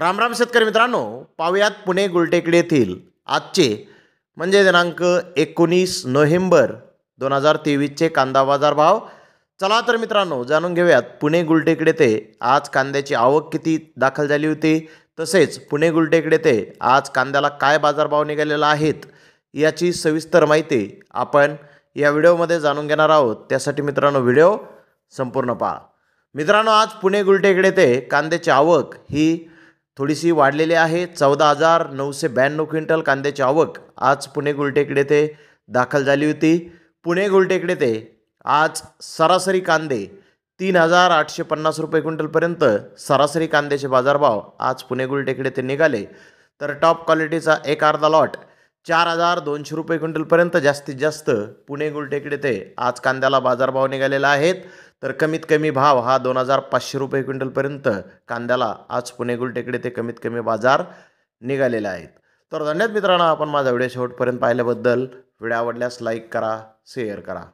रामराम शेतकरी मित्रांनो पाहूयात पुणे गुलटेकडे येथील आजचे म्हणजे दिनांक एकोणीस नोव्हेंबर दोन हजार तेवीसचे कांदा बाजार भाव चला तर मित्रांनो जाणून घेऊयात पुणे गुलटेकडे ते आज कांद्याची आवक किती दाखल झाली होती तसेच पुणे गुलटेकडे ते आज कांद्याला काय बाजारभाव निघालेला आहेत याची सविस्तर माहिती आपण या व्हिडिओमध्ये जाणून घेणार आहोत त्यासाठी मित्रांनो व्हिडिओ संपूर्ण पहा मित्रांनो आज पुणे गुलटेकडे ते कांद्याची आवक ही थोडीशी वाढलेली आहे चौदा हजार नऊशे ब्याण्णव क्विंटल कांद्याची आवक आज पुणे गुलटेकडे ते दाखल झाली होती पुणे गुलटेकडे ते आज सरासरी कांदे तीन हजार आठशे पन्नास रुपये क्विंटलपर्यंत सरासरी कांद्याचे बाजारभाव आज पुणे गुलटेकडे ते निघाले तर टॉप क्वालिटीचा एक अर्धा लॉट चार हजार दोनशे रुपये क्विंटलपर्यंत जास्तीत जास्त पुणे गुलटेकडे ते आज कांद्याला बाजारभाव निघालेला आहेत तर कमीत कमी भाव हा दोन हजार पाचशे रुपये क्विंटलपर्यंत कांद्याला आज पुणे गुलटेकडे ते कमीत कमी बाजार निघालेले आहेत तर धन्यवाद मित्रांनो आपण माझा व्हिडिओ शेवटपर्यंत पाहिल्याबद्दल व्हिडिओ आवडल्यास लाईक करा शेअर करा